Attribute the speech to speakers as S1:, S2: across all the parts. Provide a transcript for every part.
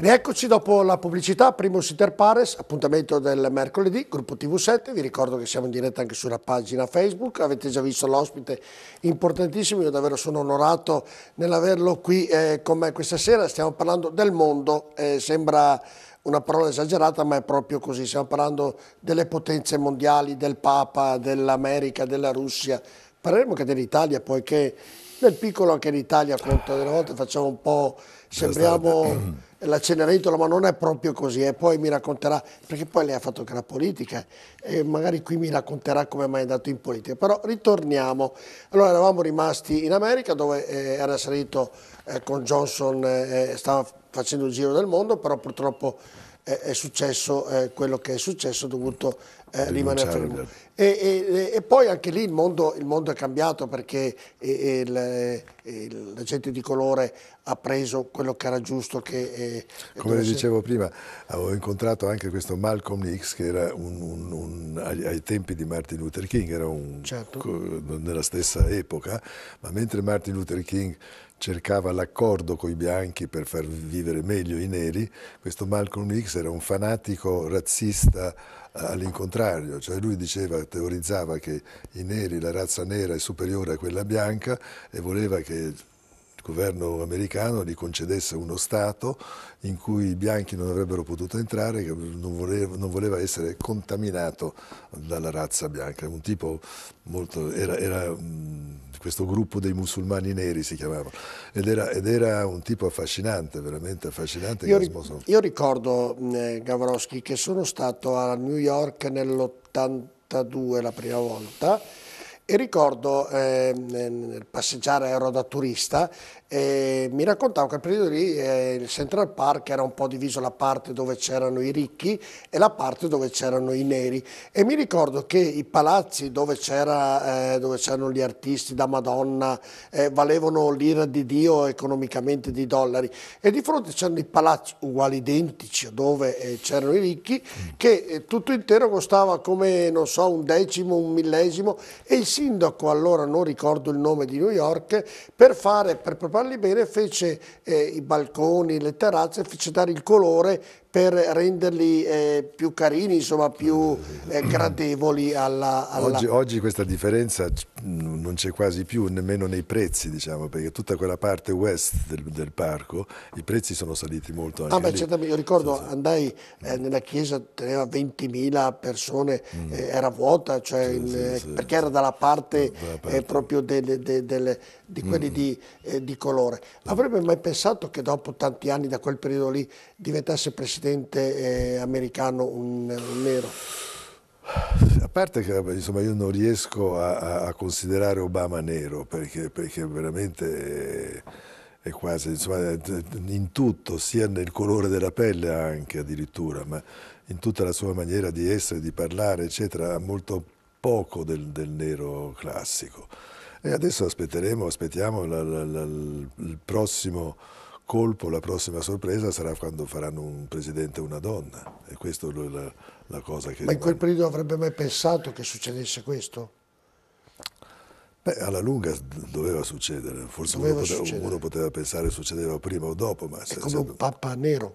S1: Rieccoci dopo la pubblicità, primo Siter Pares, appuntamento del mercoledì, gruppo TV7, vi ricordo che siamo in diretta anche sulla pagina Facebook, avete già visto l'ospite importantissimo, io davvero sono onorato nell'averlo qui eh, con me questa sera, stiamo parlando del mondo, eh, sembra una parola esagerata ma è proprio così, stiamo parlando delle potenze mondiali, del Papa, dell'America, della Russia, parleremo anche dell'Italia poiché nel piccolo anche l'Italia conta delle volte, facciamo un po', sembriamo la Cenerentola, ma non è proprio così, e eh. poi mi racconterà, perché poi lei ha fatto anche la politica, e magari qui mi racconterà come mai è andato in politica, però ritorniamo. Allora eravamo rimasti in America dove eh, era salito eh, con Johnson, eh, stava facendo il giro del mondo, però purtroppo è successo eh, quello che è successo, dovuto eh, rimanere fermo. E, e, e, poi anche lì il mondo, il mondo è cambiato perché il, il, la gente di colore ha preso quello che era giusto. Che, eh,
S2: Come dicevo prima, avevo incontrato anche questo Malcolm X che era un, un, un, ai, ai, tempi di Martin Luther King, era certo. nella stessa epoca, ma mentre Martin Luther King cercava l'accordo con i bianchi per far vivere meglio i neri, questo Malcolm X era un fanatico razzista eh, all'incontrario, cioè lui diceva, teorizzava che i neri, la razza nera è superiore a quella bianca e voleva che governo americano gli concedesse uno Stato in cui i bianchi non avrebbero potuto entrare, che non voleva, non voleva essere contaminato dalla razza bianca. Un tipo molto... era, era mm, questo gruppo dei musulmani neri si chiamava, ed era, ed era un tipo affascinante, veramente affascinante. Io, ri
S1: io ricordo, mm, eh, Gavroschi, che sono stato a New York nell'82 la prima volta, e ricordo eh, passeggiare ero da turista e mi raccontavo che a periodo lì eh, il Central Park era un po' diviso la parte dove c'erano i ricchi e la parte dove c'erano i neri e mi ricordo che i palazzi dove, eh, c'erano eh, gli artisti da Madonna eh, valevano l'ira di Dio economicamente di dollari e di fronte c'erano i palazzi uguali identici dove eh, c'erano i ricchi mm. che tutto intero costava come non so un decimo, un millesimo e il sindaco, allora non ricordo il nome di New York, per, fare, per prepararli bene fece eh, i balconi, le terrazze, fece dare il colore per renderli eh, più carini, insomma più eh, gradevoli alla, alla... Oggi, oggi,
S2: questa differenza non c'è quasi più, nemmeno nei prezzi, diciamo, perché tutta quella parte west del, del parco, i prezzi sono saliti molto anche ah, beh, certamente,
S1: io ricordo, sì, sì. andai eh, nella chiesa, teneva 20.000 persone, mm. Eh, era vuota, cioè, sì, il, eh, perché era dalla parte parte eh, eh proprio delle, delle, delle, di quelli mm. di, eh, di, colore. Eh. Avrebbe mai pensato che dopo tanti anni da quel periodo lì diventasse presidente eh, americano un, un nero?
S2: A parte che insomma, io non riesco a, a considerare Obama nero perché, perché veramente è, è quasi insomma, in tutto, sia nel colore della pelle anche addirittura, ma in tutta la sua maniera di essere, di parlare, eccetera, ha molto poco del, del nero classico. E adesso aspetteremo, aspettiamo la, la, la, il prossimo colpo, la prossima sorpresa sarà quando faranno un presidente una donna. E questa è la, la cosa che... Ma in quel
S1: periodo avrebbe mai pensato che succedesse questo?
S2: Beh, alla lunga doveva succedere, forse doveva uno, poteva, succedere. uno, poteva, pensare succedeva prima o dopo, ma... È come un papa nero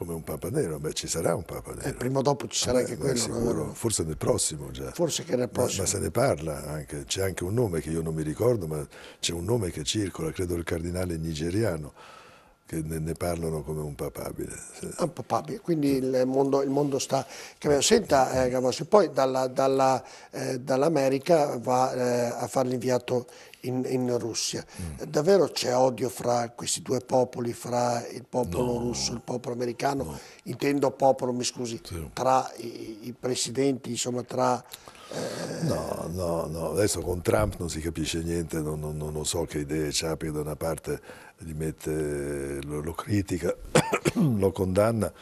S2: come un Papa Nero, beh ci sarà un Papa eh, Nero. Eh, prima o dopo ci sarà ah, anche quello. Sicuro, forse nel prossimo già. Forse che nel prossimo. Ma, ma se ne parla anche, c'è anche un nome che io non mi ricordo, ma c'è un nome che circola, credo il cardinale nigeriano, che ne, ne parlano come un papabile. Ah, un papabile, quindi il mondo, il mondo sta Senta eh, Gavassi, poi
S1: dalla, dalla, eh, dall'America va eh, a fare l'inviato in, in Russia. Mm. Davvero c'è odio fra questi due popoli, fra il popolo no. russo e il popolo americano? No. Intendo popolo, mi scusi, sì. tra i, i presidenti, insomma,
S2: tra... Eh, no, no, no, adesso con Trump non si capisce niente, non, non, non so che idee ha perché da una parte mette, lo, lo, critica, lo condanna,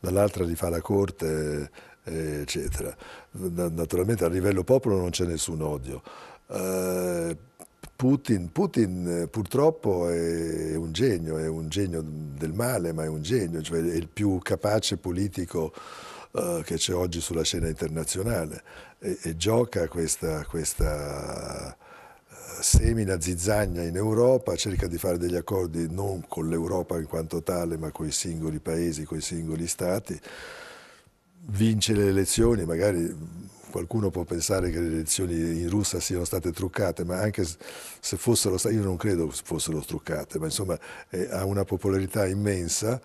S2: dall'altra gli fa la corte, eccetera. Naturalmente a livello popolo non c'è nessun odio. Eh, Putin, Putin, eh, purtroppo è un genio, è un genio del male, ma è un genio, cioè è il più capace politico uh, che c'è oggi sulla scena internazionale e, e gioca questa, questa eh, semina zizzagna in Europa, cerca di fare degli accordi non con l'Europa in quanto tale, ma con i singoli paesi, con i singoli stati, vince le elezioni, magari qualcuno può pensare che le elezioni in Russia siano state truccate, ma anche se fossero state, io non credo fossero truccate, ma insomma eh, ha una popolarità immensa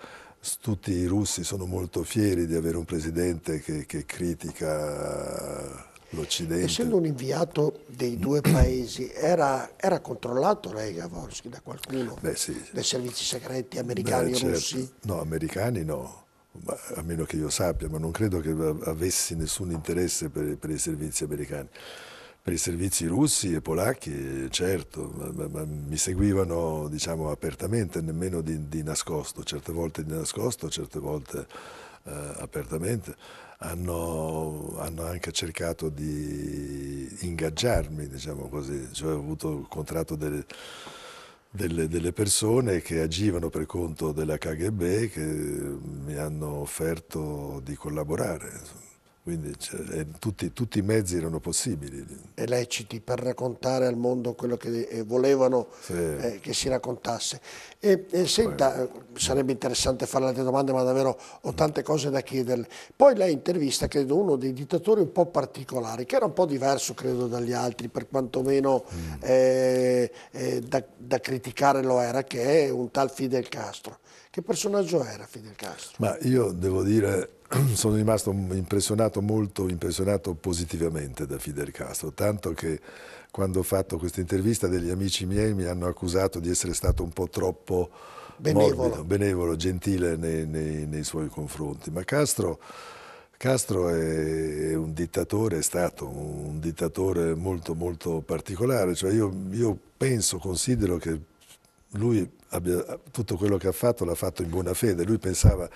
S2: tutti i russi sono molto fieri di avere un presidente che, che critica l'Occidente. Essendo un inviato dei due paesi, era, era controllato
S1: lei Gavorsky, da qualcuno? Beh, sì. Dai servizi segreti americani e certo. russi?
S2: No, americani no ma, a meno che io sappia, ma non credo che avessi nessun interesse per, per i servizi americani. Per i servizi russi e polacchi, certo, ma, ma mi seguivano diciamo, apertamente, nemmeno di, di, nascosto, certe volte di nascosto, certe volte eh, apertamente. Hanno, hanno, anche cercato di ingaggiarmi, diciamo così, cioè ho avuto il contratto delle delle, delle, persone che agivano per conto della KGB che mi hanno offerto di collaborare. Quindi cioè, tutti, tutti, i mezzi erano possibili. E leciti per raccontare al mondo quello che eh, volevano
S1: sì. eh, che si raccontasse. E, e senta, Beh. sarebbe interessante fare altre domande, ma davvero ho tante cose da chiederle. Poi lei intervista, credo, uno dei dittatori un po' particolari, che era un po' diverso, credo, dagli altri, per quantomeno mm. eh, eh, da, da criticare lo era, che è un tal Fidel Castro. Che personaggio era Fidel
S2: Castro? Ma io devo dire sono rimasto impressionato, molto impressionato positivamente da Fidel Castro, tanto che quando ho fatto questa intervista degli amici miei mi hanno accusato di essere stato un po' troppo
S1: benevolo, morbido,
S2: benevolo gentile nei, nei, nei, suoi confronti. Ma Castro, Castro è, un dittatore, è stato un dittatore molto molto particolare, cioè io, io penso, considero che lui abbia, tutto quello che ha fatto l'ha fatto in buona fede, lui pensava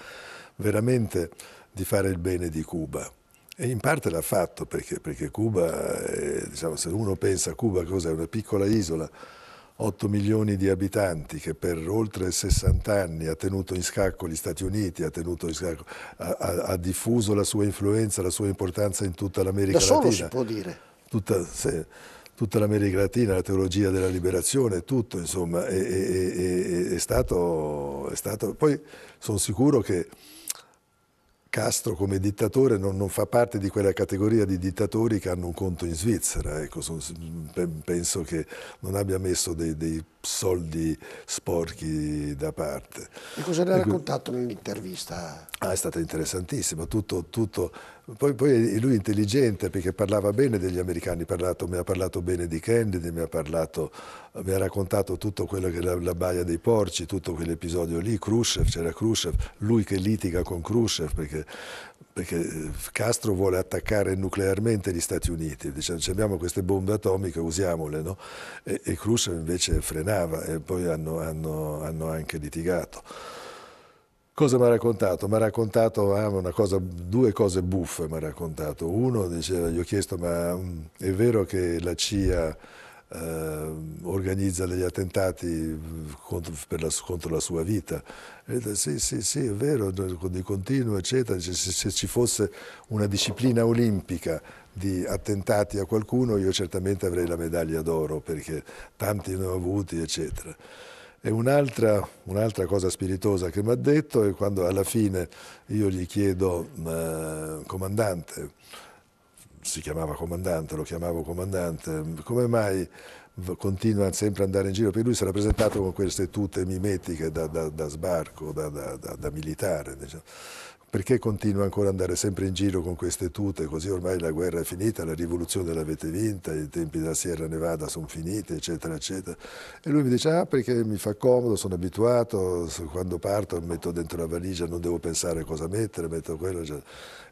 S2: veramente di fare il bene di Cuba. E in parte l'ha fatto perché, perché Cuba, è, eh, diciamo, se uno pensa a Cuba cos'è una piccola isola, 8 milioni di abitanti che per oltre 60 anni ha tenuto in scacco gli Stati Uniti, ha, scacco, ha, ha, ha diffuso la sua influenza, la sua importanza in tutta l'America Latina. Da solo si può dire. Tutta, se, tutta l'America Latina, la teologia della liberazione, tutto insomma è, è, è, è stato, stato, Poi sono sicuro che Castro come dittatore non, non, fa parte di quella categoria di dittatori che hanno un conto in Svizzera, ecco, mm, penso che non abbia messo dei, dei soldi sporchi da parte. E cosa ne ha raccontato nell'intervista? Ah, è stata interessantissima, tutto, tutto. Poi, poi lui è intelligente perché parlava bene degli americani, parlato, mi ha parlato bene di Kennedy, mi ha, parlato, mi ha raccontato tutto quello che la, la baia dei porci, tutto quell'episodio lì, Khrushchev, c'era Khrushchev, lui che litiga con Khrushchev perché perché eh, Castro vuole attaccare nuclearmente gli Stati Uniti, dicendo abbiamo queste bombe atomiche, usiamole, no? e, e Khrushchev invece frenava e poi hanno, hanno, hanno anche litigato. Cosa mi ha raccontato? Mi ha raccontato ah, cosa, due cose buffe. Mi ha raccontato. Uno diceva, gli ho chiesto, ma mm, è vero che la CIA eh, organizza degli attentati contro la, contro, la, sua vita. E, sì, sì, sì, è vero, di continuo, eccetera. Se, se ci fosse una disciplina olimpica di attentati a qualcuno, io certamente avrei la medaglia d'oro, perché tanti ne ho avuti, eccetera. E un'altra, un cosa spiritosa che mi ha detto è quando alla fine io gli chiedo, eh, comandante, si chiamava comandante, lo chiamavo comandante, come mai continua sempre ad andare in giro? Perché lui si era presentato con queste tute mimetiche da, da, da sbarco, da, da militare. Diciamo perché continua ancora ad andare sempre in giro con queste tute, così ormai la guerra è finita, la rivoluzione l'avete vinta, i tempi della Sierra Nevada sono finiti, eccetera, eccetera. E lui mi dice, ah perché mi fa comodo, sono abituato, quando parto metto dentro la valigia, non devo pensare cosa mettere, metto quello, eccetera.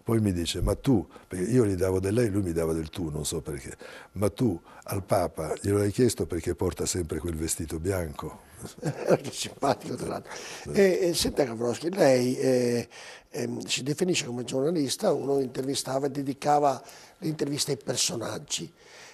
S2: Poi mi dice, ma tu, perché io gli davo del lei, lui mi dava del tu, non so perché, ma tu al Papa glielo hai chiesto perché porta sempre quel vestito bianco? era simpatico tra l'altro. E, eh, e, eh, senta Gavroschi, lei
S1: eh, eh, si definisce come giornalista, uno intervistava e dedicava l'intervista ai personaggi.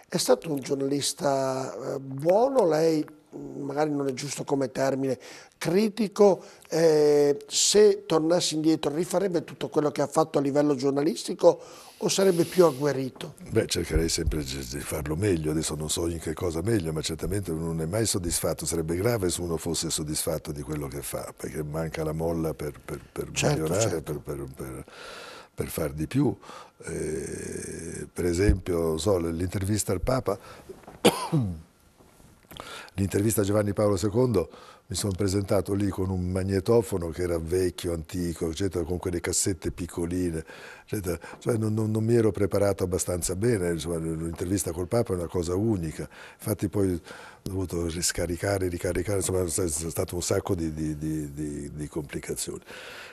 S1: È stato un giornalista eh, buono, lei magari non è giusto come termine, critico, eh, se tornasse indietro rifarebbe tutto quello che ha fatto a livello giornalistico o sarebbe più agguerito?
S2: Beh, cercherei sempre di farlo meglio, adesso non so in che cosa meglio, ma certamente non è mai soddisfatto, sarebbe grave se uno fosse soddisfatto di quello che fa, perché manca la molla per, per, per certo, migliorare, certo. per, per per far di più. Eh, per esempio, so, l'intervista al Papa l'intervista a Giovanni Paolo II mi sono presentato lì con un magnetofono che era vecchio, antico, eccetera, con quelle cassette piccoline, cioè, non, non, non, mi ero preparato abbastanza bene, l'intervista col Papa è una cosa unica, infatti poi ho dovuto riscaricare, ricaricare, insomma è stato un sacco di, di, di, di complicazioni.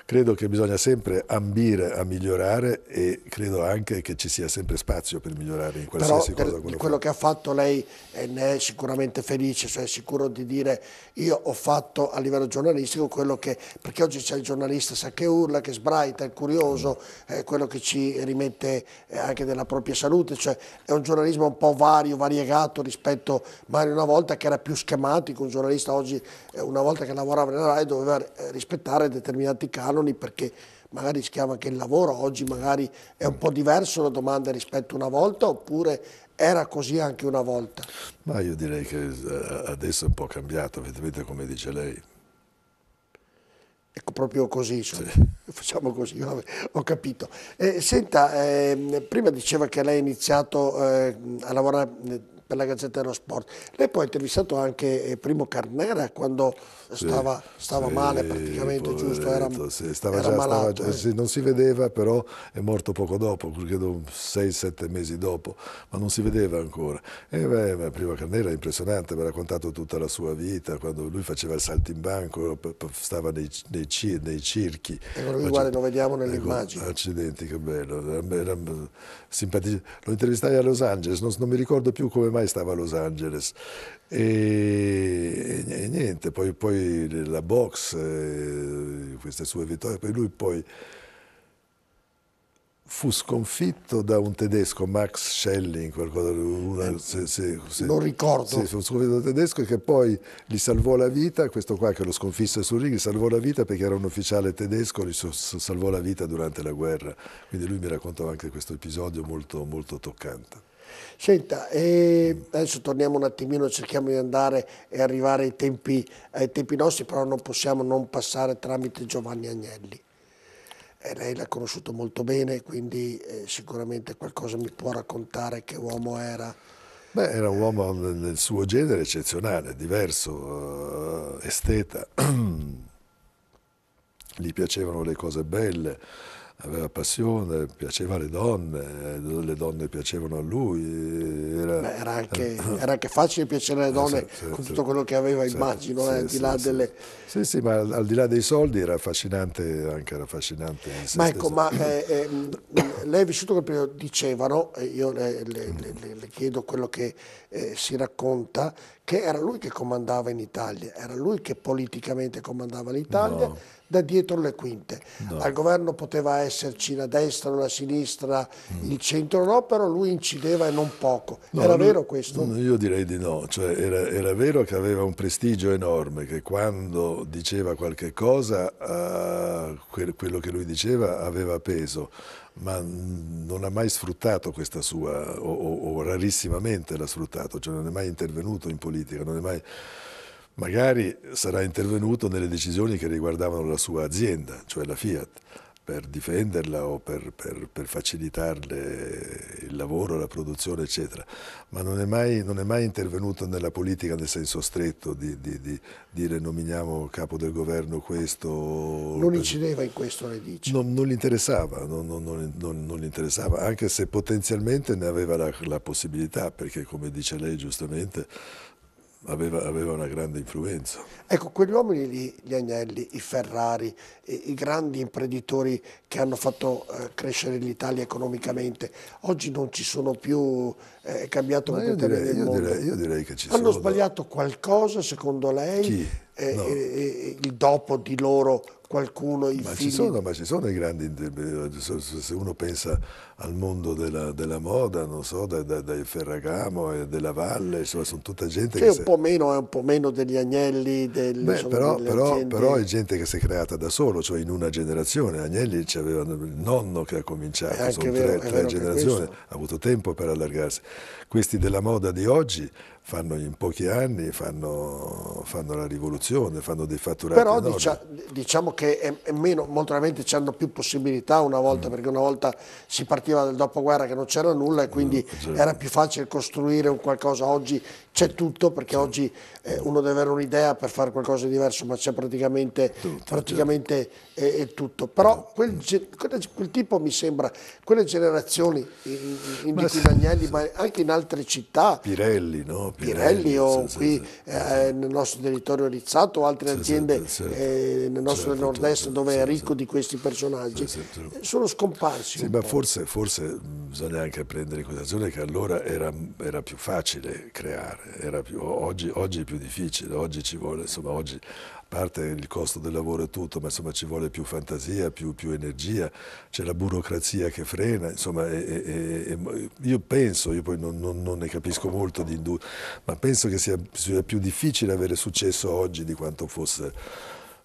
S2: Credo che bisogna sempre ambire a migliorare e credo anche che ci sia sempre spazio per
S1: migliorare in qualsiasi Però, cosa. Quello, quello che ha fatto lei eh, ne è sicuramente felice, cioè è sicuro di dire io ho fatto fatto a livello giornalistico quello che, perché oggi c'è il giornalista sa che urla, che sbraita, è curioso, eh, quello che ci rimette eh, anche della propria salute, cioè è un giornalismo un po' vario, variegato rispetto magari una volta che era più schematico, un giornalista oggi eh, una volta che lavorava nella RAI doveva eh, rispettare determinati canoni perché magari rischiava che il lavoro oggi magari è un po' diverso la domanda rispetto a una
S2: volta oppure
S1: era così anche una volta.
S2: Ma io direi che eh, adesso è un po' cambiato, vedete come dice lei. Ecco, proprio così, sì. facciamo così,
S1: vabbè, ho capito. Eh, senta, eh, prima diceva che lei ha iniziato eh, a lavorare eh, per la Gazzetta dello Sport. Lei poi ha intervistato anche eh, Primo Carnera quando stava, stava sì, male praticamente, giusto? Era, sì, stava era già, malato. Stava, eh. sì,
S2: non si vedeva però è morto poco dopo, credo 6-7 mesi dopo, ma non si vedeva ancora. E beh, Primo Carnera è impressionante, mi ha raccontato tutta la sua vita, quando lui faceva il salto in banco, stava nei, nei, nei circhi. E noi guarda, lo vediamo nelle ecco, immagini. Accidenti, che bello. Era, era, Lo intervistai a Los Angeles, non, non mi ricordo più come ormai stava a Los Angeles. E, e niente, poi, poi, la box, eh, queste sue vittorie, poi lui poi fu sconfitto da un tedesco, Max Schelling, qualcosa, una, eh, se, se, se, lo ricordo. fu sconfitto da un tedesco che poi gli salvò la vita, questo qua che lo sconfisse sul ring, gli salvò la vita perché era un ufficiale tedesco, gli so, so, salvò la vita durante la guerra. Quindi lui mi raccontò anche questo episodio molto, molto toccante. Senta, ehm, adesso torniamo un attimino, cerchiamo di andare e arrivare
S1: ai tempi, ai tempi nostri, però non possiamo non passare tramite Giovanni Agnelli. E eh, lei l'ha conosciuto molto bene, quindi eh, sicuramente qualcosa mi può raccontare che uomo era.
S2: Beh, era un uomo nel suo genere eccezionale, diverso, eh, esteta. Gli piacevano le cose belle aveva passione, piaceva alle donne, le donne piacevano a lui. Era, Beh, era, anche, eh, era anche, facile piacere alle eh, donne eh, certo, con tutto quello che
S1: aveva, certo, immagino, sì, eh, al sì, di là sì, delle...
S2: Sì, sì, ma al, al, di là dei soldi era affascinante, anche era affascinante. Ma ecco, ma eh,
S1: eh mm, lei è vissuto quel periodo, dicevano, io le, le, le, le chiedo quello che si racconta, che era lui che comandava in Italia, era lui che politicamente comandava l'Italia, no. da dietro le quinte. No. Al governo poteva esserci la destra, la sinistra, mm. il centro no, però lui incideva e non poco. No, era lui, vero questo?
S2: Io direi di no, cioè, era, era, vero che aveva un prestigio enorme, che quando diceva qualche cosa, eh, quello che lui diceva aveva peso ma non ha mai sfruttato questa sua, o, o, o rarissimamente l'ha sfruttato, cioè non è mai intervenuto in politica, non è mai magari sarà intervenuto nelle decisioni che riguardavano la sua azienda, cioè la Fiat, per difenderla o per, per, per, facilitarle il lavoro, la produzione, eccetera, ma non è mai, non è mai intervenuto nella politica nel senso stretto di, di, di dire nominiamo capo del governo questo. Non incideva in questo, le dice? Non, non gli interessava, non, non, gli interessava, anche se potenzialmente ne aveva la, la possibilità, perché come dice lei giustamente, aveva, aveva, una grande influenza. Ecco, quegli uomini lì, gli Agnelli, i Ferrari, i, i grandi
S1: imprenditori che hanno fatto eh, crescere l'Italia economicamente, oggi non ci sono più, eh, è cambiato Ma completamente io direi, io direi, io direi, che ci hanno sono. Hanno sbagliato da... qualcosa, secondo lei? Chi? Eh, no. Eh, eh, il dopo di loro qualcuno i ma figli... Ci sono,
S2: ma ci sono i grandi, se uno pensa al mondo della, della moda, non so, dai, dai Ferragamo e della Valle, insomma, sono tutta gente che... Che un po'
S1: meno, è eh, un po' meno degli agnelli, del, Beh, però, però, aziende... però, è
S2: gente che si è creata da solo, cioè in una generazione, Agnelli avevano il nonno che ha cominciato, eh, sono vero, tre, tre generazioni, ha avuto tempo per allargarsi. Questi della moda di oggi fanno in pochi anni, fanno, fanno, la rivoluzione, fanno dei fatturati Però dicia,
S1: diciamo che è, è meno, molto probabilmente hanno più possibilità una volta, mm. perché una volta si partiva dal dopoguerra che non c'era nulla e quindi mm, certo. era più facile costruire un qualcosa. Oggi c'è tutto, perché mm. oggi eh, uno deve avere un'idea per fare qualcosa di diverso, ma c'è praticamente tutto. Certo. Praticamente è, è tutto. Però mm. quel, mm. quel, quel, tipo mi sembra, quelle generazioni, in, in, in ma, di Quinagnelli, ma anche in altre città.
S2: Pirelli, no?
S1: Pirelli o senza, qui eh, nel nostro territorio Rizzato o altre aziende eh, nel nostro nord-est dove è ricco di questi personaggi, eh, sono scomparsi.
S2: Sì, ma forse, forse, mm, bisogna anche prendere in considerazione che allora era, era più facile creare, era più, oggi, oggi, è più difficile, oggi ci vuole, insomma oggi parte il costo del lavoro e tutto, ma insomma ci vuole più fantasia, più, più energia, c'è la burocrazia che frena, insomma è, è, è, io penso, io poi non, non, non ne capisco molto di industria, ma penso che sia, sia, più difficile avere successo oggi di quanto fosse,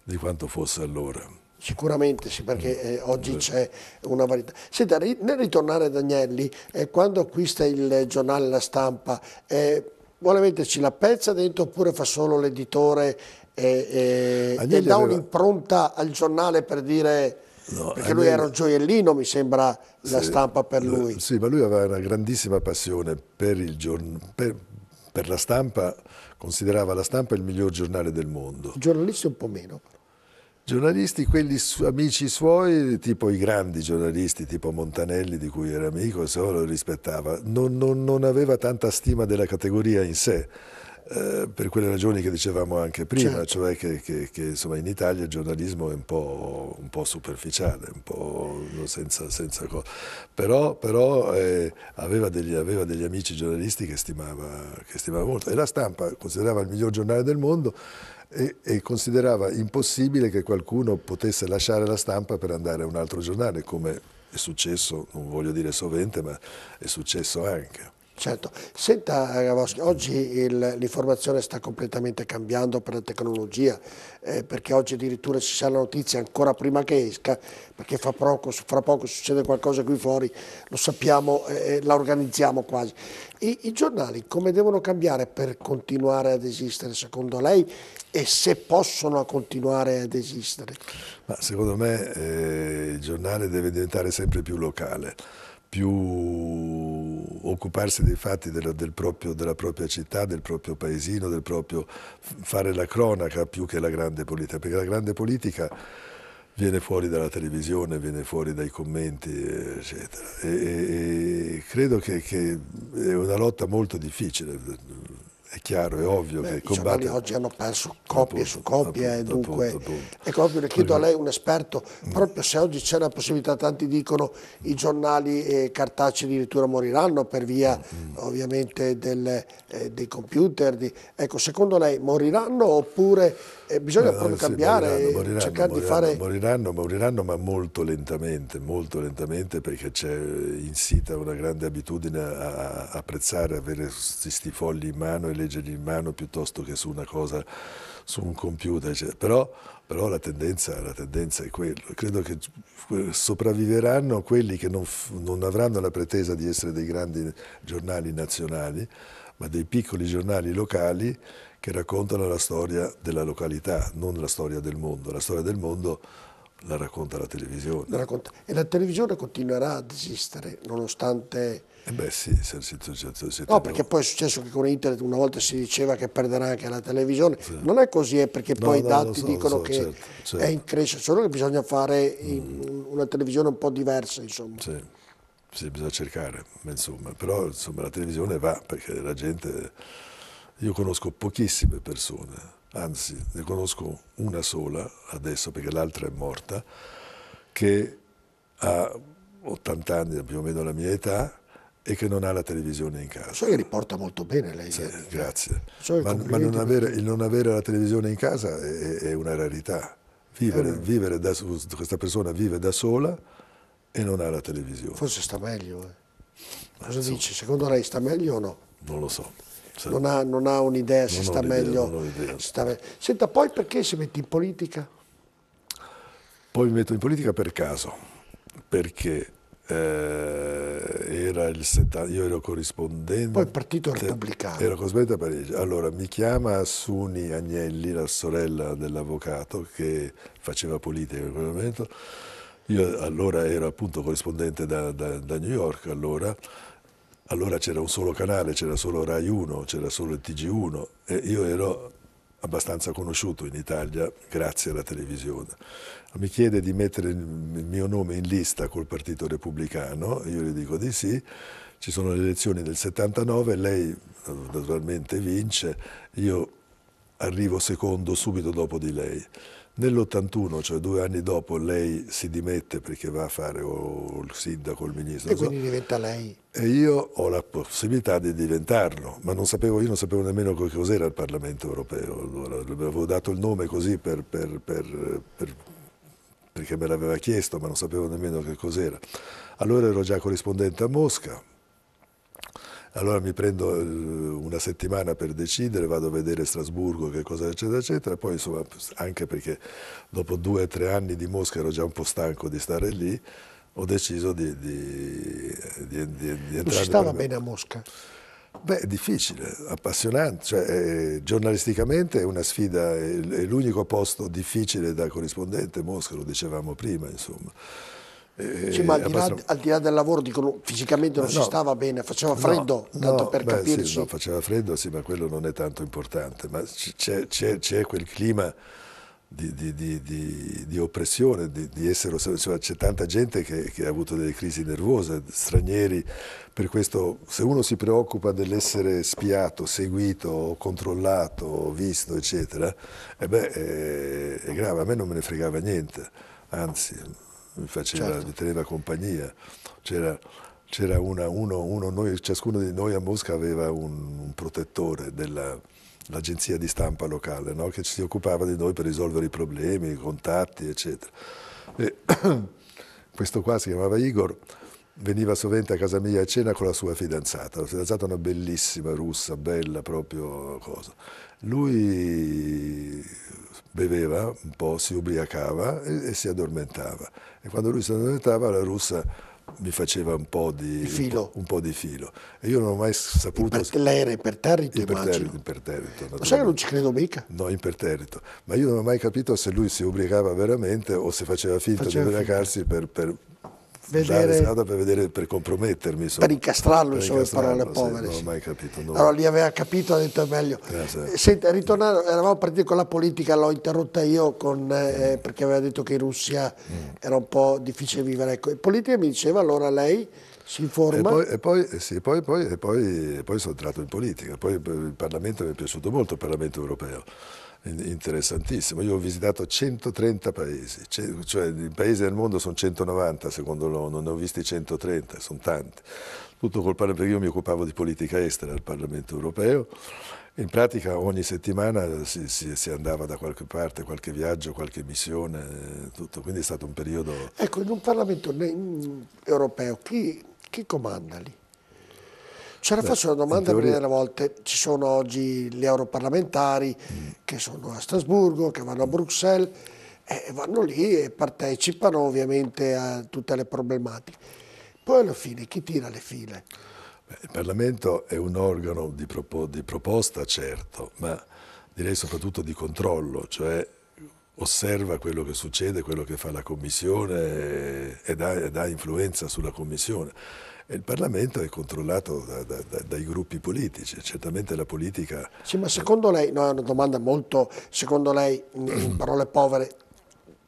S2: di quanto fosse allora. Sicuramente sì, perché
S1: mm. eh, oggi c'è una varietà. Senta, nel ritornare ad Agnelli, eh, quando acquista il giornale La Stampa, eh, vuole metterci la pezza dentro oppure fa solo l'editore e, e, e dà un'impronta al giornale per dire...
S2: No, perché lui era un
S1: gioiellino, mi sembra, sì, la stampa per
S2: eh, lui. Sì, ma lui aveva una grandissima passione per, giorno, per, per la stampa, considerava la stampa il miglior giornale del mondo. Giornalisti un po' meno. Giornalisti, quelli su, amici suoi, tipo i grandi giornalisti, tipo Montanelli, di cui era amico, solo lo rispettava. Non, non, non aveva tanta stima della categoria in sé eh, per quelle ragioni che dicevamo anche prima, certo. cioè che, che, che insomma, in Italia il giornalismo è un po', un po superficiale, un po' senza, senza cosa. Però, però eh, aveva, degli, aveva, degli, amici giornalisti che stimava, che stimava molto e la stampa considerava il miglior giornale del mondo e, e, considerava impossibile che qualcuno potesse lasciare la stampa per andare a un altro giornale, come è successo, non voglio dire sovente, ma è successo anche. Certo, senta Gavoschi, oggi l'informazione sta completamente cambiando
S1: per la tecnologia, eh, perché oggi addirittura ci sa la notizia ancora prima che esca, perché fra poco, fra poco succede qualcosa qui fuori, lo sappiamo, eh, eh, la organizziamo quasi. I, I giornali come devono cambiare per continuare ad esistere secondo lei e se possono continuare ad esistere?
S2: Ma secondo me eh, il giornale deve diventare sempre più locale più occuparsi dei fatti del, del proprio, della propria città, del proprio paesino, del proprio fare la cronaca più che la grande politica, perché la grande politica viene fuori dalla televisione, viene fuori dai commenti, eccetera. E, e credo che, che è una lotta molto difficile è chiaro, è ovvio Beh, che i combattere... oggi hanno
S1: perso copie appunto, su copie, eh, appunto, dunque appunto, ecco, ovvio, le chiedo a lei un esperto, mm. proprio se oggi c'è la possibilità, tanti dicono i giornali eh, cartacei addirittura moriranno per via mm. mm. ovviamente del, eh, dei computer, di... ecco, secondo lei moriranno oppure eh, bisogna no, eh, proprio sì, cambiare, moriranno, eh, moriranno, cercare moriranno, di fare...
S2: Moriranno, moriranno, ma molto lentamente, molto lentamente perché c'è insita una grande abitudine a, a apprezzare, avere questi fogli in mano e le leggere in mano piuttosto che su una cosa, su un computer. Cioè. Però, però la, tendenza, la, tendenza, è quella. Credo che sopravviveranno quelli che non, non avranno la pretesa di essere dei grandi giornali nazionali, ma dei piccoli giornali locali che raccontano la storia della località, non la storia del mondo. La storia del mondo la racconta la televisione. La racconta. E la televisione continuerà ad esistere nonostante... Eh beh sì, se,
S1: se, se, No, perché poi è successo che con internet una volta si diceva che perderà anche la televisione. Sì. Non è così, è eh, perché
S2: no, poi no, i dati so, dicono so, che certo, certo. è in
S1: crescita, solo che bisogna fare mm. una televisione un po' diversa, insomma. Sì.
S2: sì bisogna cercare, insomma. però insomma, la televisione va perché la gente, io conosco pochissime persone anzi ne conosco una sola adesso perché l'altra è morta, che ha 80 anni, più o meno la mia età, e che non ha la televisione in casa. So che riporta molto bene lei. Sì, che... Eh. grazie. So ma, ma non avere, il non avere la televisione in casa è, è una rarità. Vivere, eh, vivere da, questa persona vive da sola e non ha la televisione. Forse sta meglio. Eh. Cosa Insomma. dici? Secondo
S1: lei sta meglio o no? Non lo so non ha, non ha un'idea se sta meglio. Sta me Senta, poi perché si mette in politica?
S2: Poi mi metto in politica per caso, perché eh, era il 70, io ero corrispondente. Poi il partito repubblicano. Ero corrispondente a Parigi. Allora mi chiama Suni Agnelli, la sorella dell'avvocato che faceva politica in quel momento. Io allora ero appunto corrispondente da, da, da New York allora allora c'era un solo canale, c'era solo Rai 1, c'era solo il TG1 e io ero abbastanza conosciuto in Italia grazie alla televisione. Mi chiede di mettere il mio nome in lista col Partito Repubblicano, io le dico di sì, ci sono le elezioni del 79, lei eh, naturalmente vince, io arrivo secondo subito dopo di lei. Nell'81, cioè due anni dopo, lei si dimette perché va a fare o il sindaco il ministro. E quindi
S1: so. diventa lei.
S2: E io ho la possibilità di diventarlo, ma non sapevo, io non sapevo nemmeno cos'era il Parlamento europeo. Avevo dato il nome così per, per, per, perché me l'aveva chiesto, ma non sapevo nemmeno che cos'era. Allora ero già corrispondente a Mosca, allora mi prendo eh, una settimana per decidere, vado a vedere Strasburgo, che cosa eccetera eccetera, poi insomma anche perché dopo due o tre anni di Mosca ero già un po' stanco di stare lì, ho deciso di, di, di, di entrare. Non si stava bene a Mosca? Beh, è difficile, appassionante, cioè, eh, giornalisticamente è una sfida, è, è l'unico posto difficile da corrispondente Mosca, lo dicevamo prima, insomma. Eh, sì, ma al eh, di, là, al
S1: di, là, del lavoro, dicono, fisicamente non no, si stava bene, faceva freddo, no, tanto no, per beh, capirci. Sì, no,
S2: faceva freddo, sì, ma quello non è tanto importante, ma c'è quel clima di, di, di oppressione, di, essere, cioè, c'è tanta gente che, che, ha avuto delle crisi nervose, stranieri, per questo se uno si preoccupa dell'essere spiato, seguito, controllato, visto, eccetera, eh beh, è, eh, è grave, a me non me ne fregava niente, anzi mi, faceva, certo. mi teneva compagnia. C'era, c'era una, uno, uno noi, ciascuno di noi a Mosca aveva un, un protettore dell'agenzia di stampa locale no? che si occupava di noi per risolvere i problemi, i contatti, eccetera. E questo qua si chiamava Igor veniva sovente a casa mia a cena con la sua fidanzata, la fidanzata è una bellissima russa, bella proprio cosa. Lui beveva un po', si ubriacava e, e si addormentava. E quando lui si addormentava la russa mi faceva un po' di, filo. Un po', un po di filo. E io non ho mai saputo... Imper- imperterrito, imperterrito imperterrito. Lo sai che non ci credo mica? No, imperterrito. Ma io non ho mai capito se lui si ubriacava veramente o se faceva finta faceva di ubriacarsi per, per vedere... strada per vedere per compromettermi. Insomma. Per incastrarlo, per insomma, in parole povere. Sì, non ho mai capito. No. Allora lì
S1: aveva capito, ha detto è meglio. Eh, eh Senta, ritornando, eravamo partiti con la politica, l'ho interrotta io con, eh, mm. perché aveva detto che in Russia mm. era un po' difficile vivere. Ecco, politica mi diceva allora lei si forma. Eh, e
S2: poi, sono entrato in politica, poi eh, il Parlamento mi è piaciuto molto, il Parlamento europeo interessantissimo. Io ho visitato 130 paesi, cioè i paesi del mondo sono 190 secondo l'ONU, ne ho visti 130, sono tanti. Tutto col Parlamento, perché io mi occupavo di politica estera al Parlamento europeo. In pratica ogni settimana si, si, si, andava da qualche parte, qualche viaggio, qualche missione, eh, tutto. Quindi è stato un periodo... Ecco,
S1: in un Parlamento mm, europeo chi, chi comanda lì?
S2: Ce la faccio una domanda teoria... delle
S1: volte. Ci sono oggi gli europarlamentari mm. che sono a Strasburgo, che vanno a Bruxelles, e vanno lì e partecipano ovviamente a tutte le problematiche. Poi alla fine chi tira le file?
S2: Beh, il Parlamento è un organo di, propo di proposta, certo, ma direi soprattutto di controllo, cioè osserva quello che succede, quello che fa la Commissione e dà, influenza sulla Commissione. E il Parlamento è controllato da, da, da, dai gruppi politici, certamente la politica...
S1: Sì, ma secondo lei, no, è una domanda molto, secondo lei, in parole povere,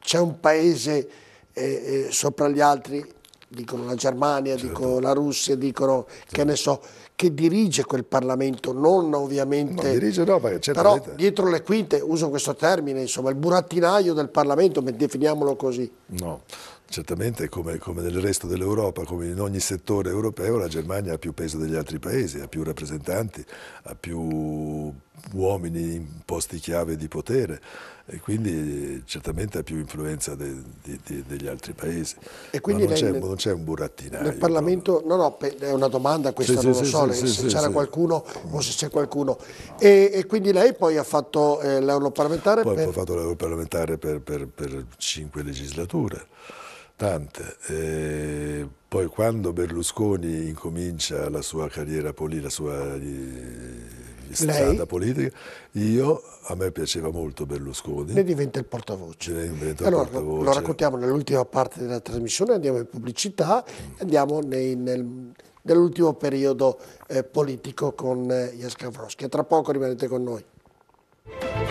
S1: c'è un paese eh, eh, sopra gli altri, dicono la Germania, certo. dicono la Russia, dicono certo. che ne certo. so, che dirige quel Parlamento, non ovviamente... No, dirige no, perché però dietro le quinte, uso questo termine, insomma, il burattinaio del Parlamento, definiamolo così.
S2: No, certamente come, come nel resto dell'Europa, come in ogni settore europeo, la Germania ha più peso degli altri paesi, ha più rappresentanti, ha più uomini in posti chiave di potere e quindi eh, certamente ha più influenza de, de, de, degli altri paesi. E quindi non, c'è, nel, non, c'è, un burattinaio. Nel
S1: Parlamento, no, no, è una domanda questa, sì, non sì, lo so, sì, se c'era qualcuno o se c'è qualcuno. E, e quindi lei poi ha fatto eh, l'europarlamentare? Poi per... ho
S2: fatto l'europarlamentare per, per, per cinque legislature tante. E poi quando Berlusconi incomincia la sua carriera politica, la sua eh, strada politica. Io, a me piaceva molto Berlusconi. Ne diventa il portavoce. Diventa allora, portavoce. Lo raccontiamo
S1: nell'ultima parte della trasmissione, andiamo in pubblicità, mm. andiamo nei, nel, nell'ultimo periodo eh, politico con eh, Jaskavrowski. Tra poco rimanete con noi.